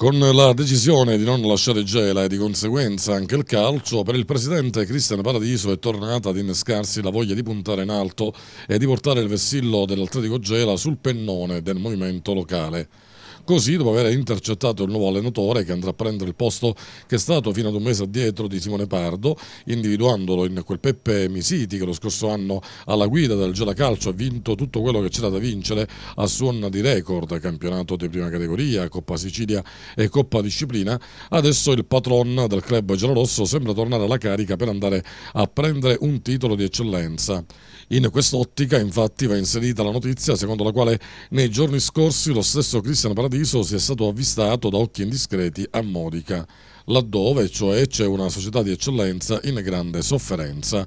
Con la decisione di non lasciare Gela e di conseguenza anche il calcio, per il presidente Cristian Paradiso è tornata ad innescarsi la voglia di puntare in alto e di portare il vessillo dell'Atletico Gela sul pennone del movimento locale così dopo aver intercettato il nuovo allenatore che andrà a prendere il posto che è stato fino ad un mese addietro di Simone Pardo, individuandolo in quel Peppe Misiti che lo scorso anno alla guida del Gela Calcio ha vinto tutto quello che c'era da vincere a suon di record, campionato di prima categoria, Coppa Sicilia e Coppa Disciplina, adesso il patron del club gelorosso sembra tornare alla carica per andare a prendere un titolo di eccellenza. In quest'ottica infatti va inserita la notizia secondo la quale nei giorni scorsi lo stesso Cristiano Paradiso paradiso sia stato avvistato da occhi indiscreti a Modica laddove cioè c'è una società di eccellenza in grande sofferenza.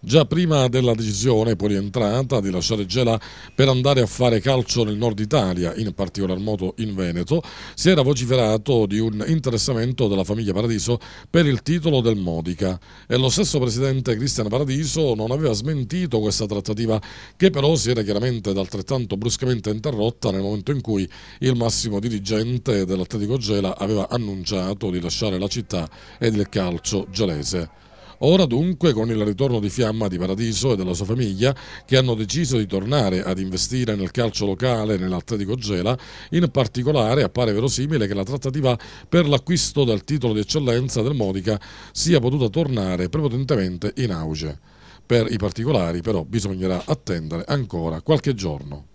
Già prima della decisione poi rientrata di lasciare Gela per andare a fare calcio nel nord Italia, in particolar modo in Veneto, si era vociferato di un interessamento della famiglia Paradiso per il titolo del Modica e lo stesso presidente Cristian Paradiso non aveva smentito questa trattativa che però si era chiaramente ed altrettanto bruscamente interrotta nel momento in cui il massimo dirigente dell'Atletico Gela aveva annunciato di lasciare rafforzare la città ed il calcio gelese. Ora dunque, con il ritorno di Fiamma di Paradiso e della sua famiglia, che hanno deciso di tornare ad investire nel calcio locale e nell'Atletico Gela, in particolare appare verosimile che la trattativa per l'acquisto del titolo di eccellenza del Modica sia potuta tornare prepotentemente in auge. Per i particolari però bisognerà attendere ancora qualche giorno.